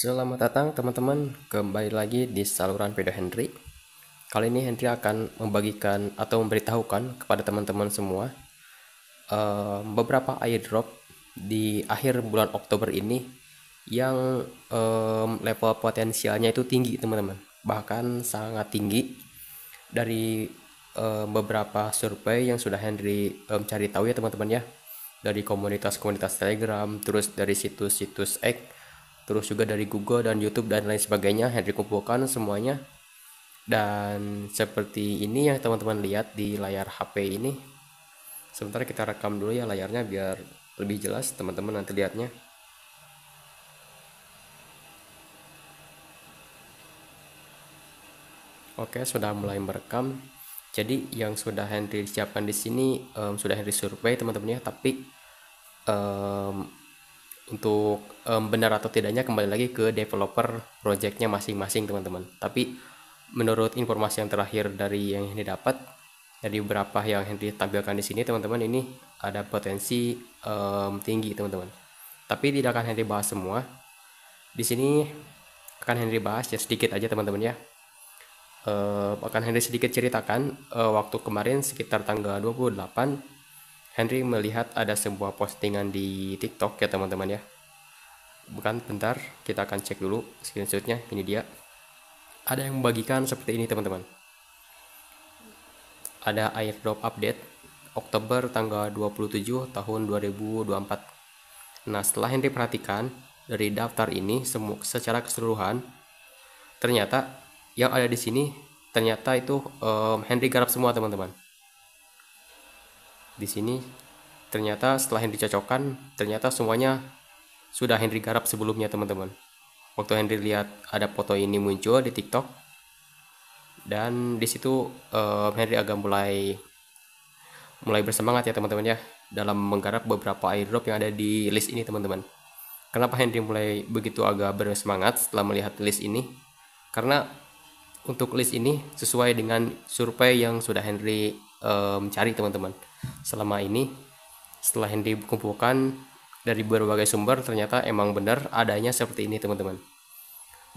Selamat datang teman-teman, kembali lagi di saluran video Henry. Kali ini Henry akan membagikan atau memberitahukan kepada teman-teman semua uh, beberapa airdrop di akhir bulan Oktober ini yang um, level potensialnya itu tinggi teman-teman, bahkan sangat tinggi dari uh, beberapa survei yang sudah Henry um, cari tahu ya teman-teman ya dari komunitas-komunitas Telegram, terus dari situs-situs X terus juga dari Google dan YouTube dan lain sebagainya Henry kumpulkan semuanya dan seperti ini ya teman-teman lihat di layar HP ini sebentar kita rekam dulu ya layarnya biar lebih jelas teman-teman nanti lihatnya Oke, sudah mulai merekam. Jadi yang sudah Henry siapkan di sini um, sudah Henry survei teman-teman ya, tapi um, untuk um, benar atau tidaknya kembali lagi ke developer projectnya masing-masing teman-teman tapi menurut informasi yang terakhir dari yang ini dapat dari beberapa yang Henry tampilkan di sini teman-teman ini ada potensi um, tinggi teman-teman tapi tidak akan Henry bahas semua di sini akan Henry bahas ya sedikit aja teman-teman ya uh, akan Henry sedikit ceritakan uh, waktu kemarin sekitar tanggal 28 Henry melihat ada sebuah postingan di TikTok ya teman-teman ya. Bukan bentar, kita akan cek dulu screenshotnya. Ini dia. Ada yang membagikan seperti ini teman-teman. Ada airdrop update Oktober tanggal 27 tahun 2024. Nah setelah Henry perhatikan dari daftar ini semua secara keseluruhan, ternyata yang ada di sini ternyata itu um, Henry garap semua teman-teman di sini ternyata setelah Henry cocokkan ternyata semuanya sudah Henry garap sebelumnya teman-teman waktu Henry lihat ada foto ini muncul di TikTok dan di situ uh, Henry agak mulai mulai bersemangat ya teman-teman ya dalam menggarap beberapa airdrop yang ada di list ini teman-teman kenapa Henry mulai begitu agak bersemangat setelah melihat list ini karena untuk list ini sesuai dengan survei yang sudah Henry um, teman-teman selama ini setelah yang dikumpulkan dari berbagai sumber ternyata emang benar adanya seperti ini teman-teman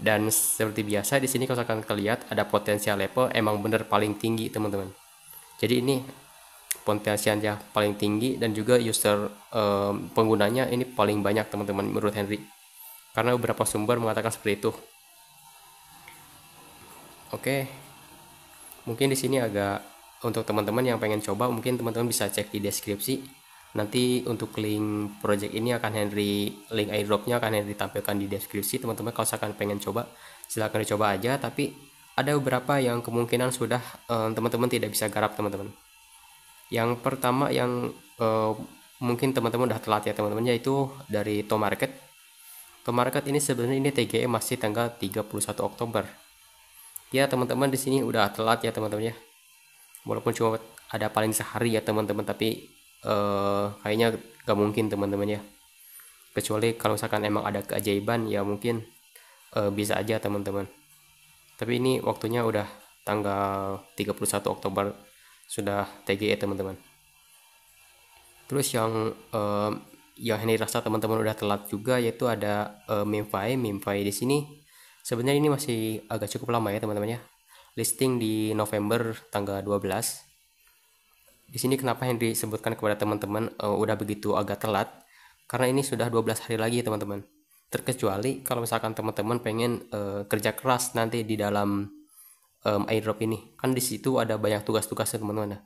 dan seperti biasa di sini kalau akan terlihat ada potensial level emang benar paling tinggi teman-teman jadi ini potensialnya paling tinggi dan juga user um, penggunanya ini paling banyak teman-teman menurut Henry karena beberapa sumber mengatakan seperti itu oke mungkin di sini agak untuk teman-teman yang pengen coba mungkin teman-teman bisa cek di deskripsi nanti untuk link project ini akan Henry link airdropnya akan Henry tampilkan di deskripsi teman-teman kalau misalkan pengen coba silahkan dicoba aja tapi ada beberapa yang kemungkinan sudah eh, teman-teman uh, tidak bisa garap teman-teman yang pertama yang uh, mungkin teman-teman udah telat ya teman-teman yaitu dari to market to market ini sebenarnya ini TGE masih tanggal 31 Oktober ya teman-teman di sini udah telat ya teman-teman ya walaupun cuma ada paling sehari ya teman-teman tapi uh, kayaknya gak mungkin teman-teman ya kecuali kalau misalkan emang ada keajaiban ya mungkin uh, bisa aja teman-teman tapi ini waktunya udah tanggal 31 Oktober sudah TGE teman-teman terus yang um, yang ini rasa teman-teman udah telat juga yaitu ada uh, Mimfai Mimfai di sini sebenarnya ini masih agak cukup lama ya teman-teman ya listing di November tanggal 12. Di sini kenapa yang disebutkan kepada teman-teman uh, udah begitu agak telat karena ini sudah 12 hari lagi teman-teman. Terkecuali kalau misalkan teman-teman pengen uh, kerja keras nanti di dalam um, airdrop ini. Kan di situ ada banyak tugas-tugasnya teman-teman. ya.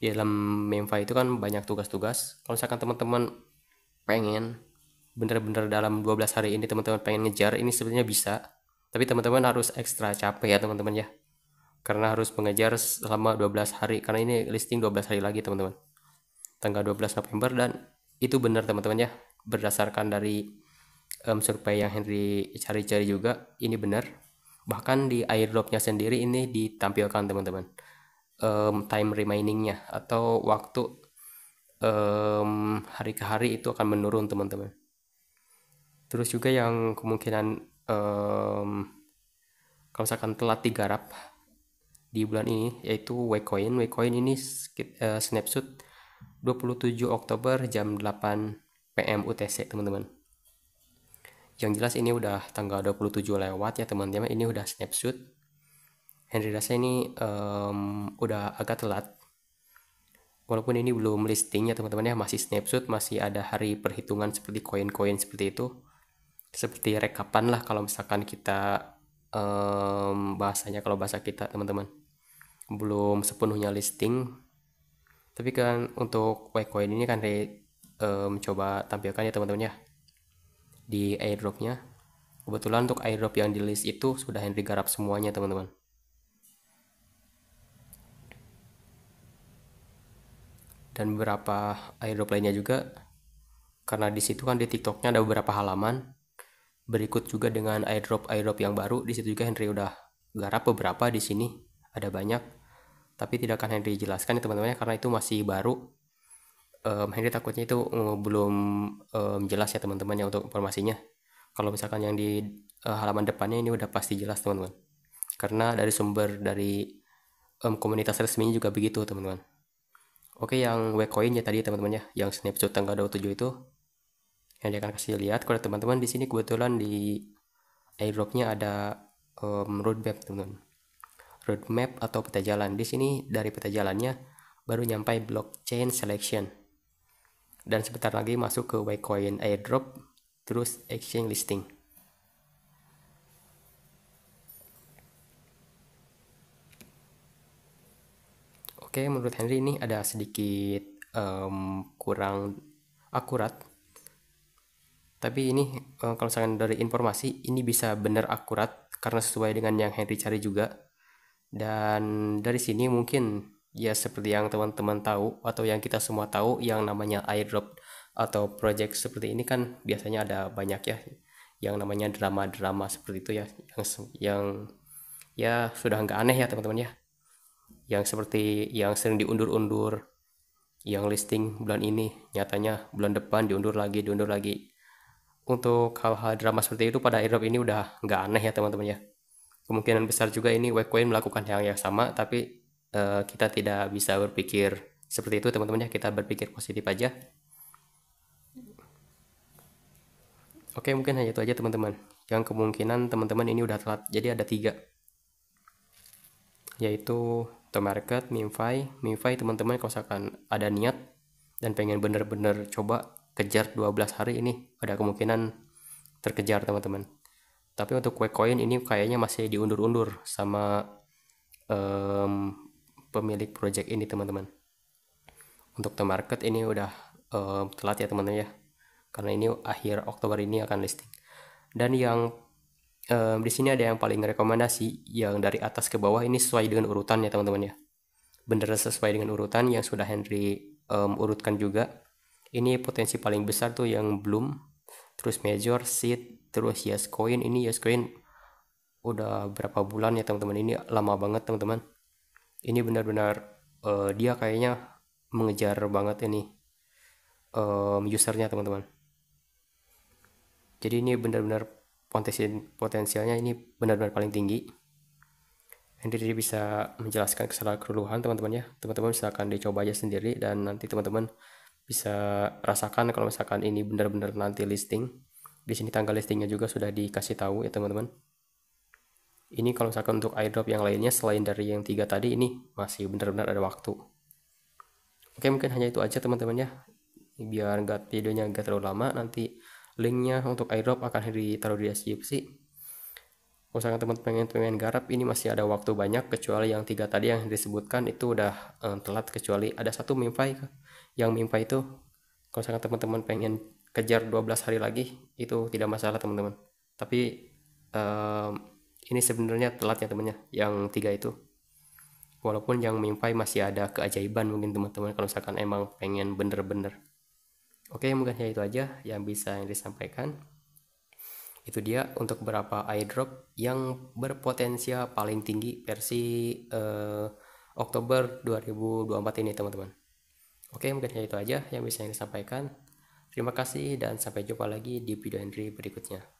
Di dalam memfa itu kan banyak tugas-tugas. Kalau misalkan teman-teman pengen bener-bener dalam 12 hari ini teman-teman pengen ngejar ini sebenarnya bisa tapi teman-teman harus ekstra capek ya teman-teman ya. Karena harus mengejar selama 12 hari. Karena ini listing 12 hari lagi teman-teman. Tanggal 12 November dan itu benar teman-teman ya. Berdasarkan dari um, survei yang Henry cari-cari juga, ini benar. Bahkan di airdropnya sendiri ini ditampilkan teman-teman. Um, time remainingnya atau waktu um, hari ke hari itu akan menurun teman-teman. Terus juga yang kemungkinan um, kalau misalkan telat digarap di bulan ini yaitu WeCoin WeCoin ini uh, snapshot 27 Oktober jam 8 PM UTC, teman-teman. Yang jelas ini udah tanggal 27 lewat ya, teman-teman. Ini udah snapshot. Henry rasa ini um, udah agak telat. Walaupun ini belum listing ya, teman-teman ya, masih snapshot, masih ada hari perhitungan seperti koin-koin seperti itu seperti rekapan lah kalau misalkan kita um, bahasanya kalau bahasa kita teman-teman belum sepenuhnya listing tapi kan untuk Wecoin ini kan mencoba um, tampilkan ya teman-teman ya di airdropnya kebetulan untuk airdrop yang di list itu sudah Henry garap semuanya teman-teman dan beberapa airdrop lainnya juga karena di situ kan di TikToknya ada beberapa halaman berikut juga dengan airdrop airdrop yang baru di situ juga Henry udah garap beberapa di sini ada banyak tapi tidak akan Henry jelaskan ya teman-teman karena itu masih baru um, Henry takutnya itu belum um, jelas ya teman-teman ya untuk informasinya kalau misalkan yang di uh, halaman depannya ini udah pasti jelas teman-teman karena dari sumber dari um, komunitas resminya juga begitu teman-teman oke yang Wecoin ya tadi teman-teman ya yang snapshot tanggal 27 itu yang dia akan kasih lihat kalau teman-teman di sini kebetulan di airdropnya ada um, roadmap teman-teman roadmap atau peta jalan di sini dari peta jalannya baru nyampe blockchain selection dan sebentar lagi masuk ke bitcoin airdrop terus exchange listing Oke, menurut Henry ini ada sedikit um, kurang akurat tapi ini eh, kalau misalkan dari informasi ini bisa benar akurat karena sesuai dengan yang Henry cari juga. Dan dari sini mungkin ya seperti yang teman-teman tahu atau yang kita semua tahu yang namanya airdrop atau project seperti ini kan biasanya ada banyak ya yang namanya drama-drama seperti itu ya yang yang ya sudah nggak aneh ya teman-teman ya yang seperti yang sering diundur-undur yang listing bulan ini nyatanya bulan depan diundur lagi diundur lagi untuk hal-hal drama seperti itu pada airdrop ini udah nggak aneh ya teman-teman ya. Kemungkinan besar juga ini Wakecoin melakukan hal yang sama tapi uh, kita tidak bisa berpikir seperti itu teman-teman ya. Kita berpikir positif aja. Oke mungkin hanya itu aja teman-teman. Yang kemungkinan teman-teman ini udah telat. Jadi ada tiga. Yaitu to market, MIMFI. MIMFI teman-teman kalau misalkan ada niat dan pengen bener-bener coba kejar 12 hari ini ada kemungkinan terkejar teman-teman tapi untuk kue koin ini kayaknya masih diundur-undur sama um, pemilik project ini teman-teman untuk the market ini udah um, telat ya teman-teman ya karena ini akhir Oktober ini akan listing dan yang um, di sini ada yang paling rekomendasi yang dari atas ke bawah ini sesuai dengan urutan ya teman-teman ya bener sesuai dengan urutan yang sudah Henry um, urutkan juga ini potensi paling besar tuh yang belum terus major seed terus yes coin ini yes coin udah berapa bulan ya teman-teman ini lama banget teman-teman ini benar-benar uh, dia kayaknya mengejar banget ini um, usernya teman-teman jadi ini benar-benar potensi potensialnya ini benar-benar paling tinggi Henry bisa menjelaskan kesalahan keseluruhan teman-teman ya teman-teman silahkan dicoba aja sendiri dan nanti teman-teman bisa rasakan kalau misalkan ini benar-benar nanti listing. Di sini tanggal listingnya juga sudah dikasih tahu ya teman-teman. Ini kalau misalkan untuk airdrop yang lainnya selain dari yang tiga tadi ini masih benar-benar ada waktu. Oke mungkin hanya itu aja teman-teman ya. Biar gak videonya nggak terlalu lama nanti linknya untuk airdrop akan ditaruh di deskripsi kalau misalkan teman teman pengen pengen garap ini masih ada waktu banyak kecuali yang tiga tadi yang disebutkan itu udah um, telat kecuali ada satu mimpi yang MIMPA itu kalau misalkan teman-teman pengen kejar 12 hari lagi itu tidak masalah teman-teman tapi um, ini sebenarnya telat ya temannya yang tiga itu walaupun yang mimpai masih ada keajaiban mungkin teman-teman kalau misalkan emang pengen bener-bener oke mungkin ya itu aja yang bisa yang disampaikan itu dia untuk berapa airdrop yang berpotensial paling tinggi versi uh, Oktober 2024 ini teman-teman Oke, mungkin itu aja yang bisa saya sampaikan. Terima kasih dan sampai jumpa lagi di video Henry berikutnya.